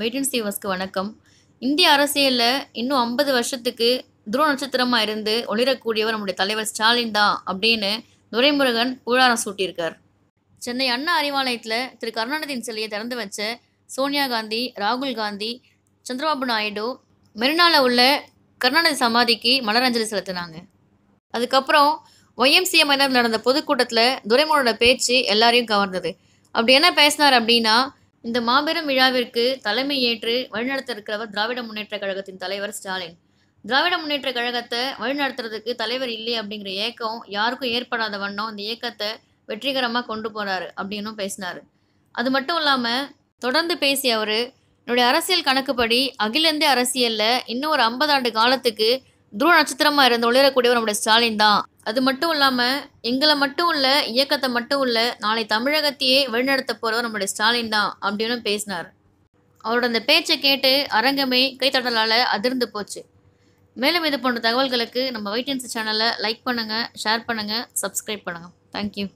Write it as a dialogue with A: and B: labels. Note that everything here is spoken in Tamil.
A: வெயிட் வாஸ்க்கு வணக்கம் இந்திய அரசியலில் இன்னும் ஐம்பது வருஷத்துக்கு துருவ நட்சத்திரமாக இருந்து ஒளிரக்கூடியவர் நம்முடைய தலைவர் ஸ்டாலின் தான் அப்படின்னு துரைமுருகன் புகழாரம் சூட்டியிருக்கார் சென்னை அண்ணா அறிவாலயத்தில் திரு கருணாநிதியின் சிலையை திறந்து வச்ச சோனியா காந்தி ராகுல் காந்தி சந்திரபாபு நாயுடு மெரினாவில் உள்ள கருணாநிதி சமாதிக்கு மலரஞ்சலி செலுத்தினாங்க அதுக்கப்புறம் ஒய்எம்சிஎம் மைனர் நடந்த பொதுக்கூட்டத்தில் துரைமுருகனோட பேச்சு எல்லாரையும் கவர்ந்தது அப்படி என்ன பேசினார் அப்படின்னா இந்த மாபெரும் விழாவிற்கு தலைமை ஏற்று வழிநடத்த இருக்கிறவர் திராவிட முன்னேற்ற கழகத்தின் தலைவர் ஸ்டாலின் திராவிட முன்னேற்ற கழகத்தை வழிநடத்துறதுக்கு தலைவர் இல்லை அப்படிங்கிற ஏக்கம் யாருக்கும் ஏற்படாத வண்ணம் இந்த இயக்கத்தை வெற்றிகரமாக கொண்டு போகிறாரு அப்படின்னும் பேசினார் அது மட்டும் இல்லாமல் தொடர்ந்து பேசிய அவர் என்னுடைய அரசியல் கணக்குப்படி அகில இந்திய அரசியலில் இன்னும் ஒரு ஐம்பது ஆண்டு காலத்துக்கு துருவ நட்சத்திரமாக இருந்து ஒளிரக்கூடியவர் நம்முடைய ஸ்டாலின் தான் அது மட்டும் இல்லாமல் எங்களை மட்டும் இல்லை இயக்கத்தை மட்டும் இல்லை நாளை தமிழகத்தையே வழிநடத்த போகிறவர் நம்மளுடைய ஸ்டாலின் தான் அப்படின்னு பேசினார் அவரோட அந்த பேச்சை கேட்டு அரங்கமே கைத்தடலால் அதிர்ந்து போச்சு மேலும் இது போன்ற தகவல்களுக்கு நம்ம வைட்டன்ஸ் சேனலை லைக் பண்ணுங்கள் ஷேர் பண்ணுங்கள் சப்ஸ்கிரைப் பண்ணுங்கள் தேங்க்யூ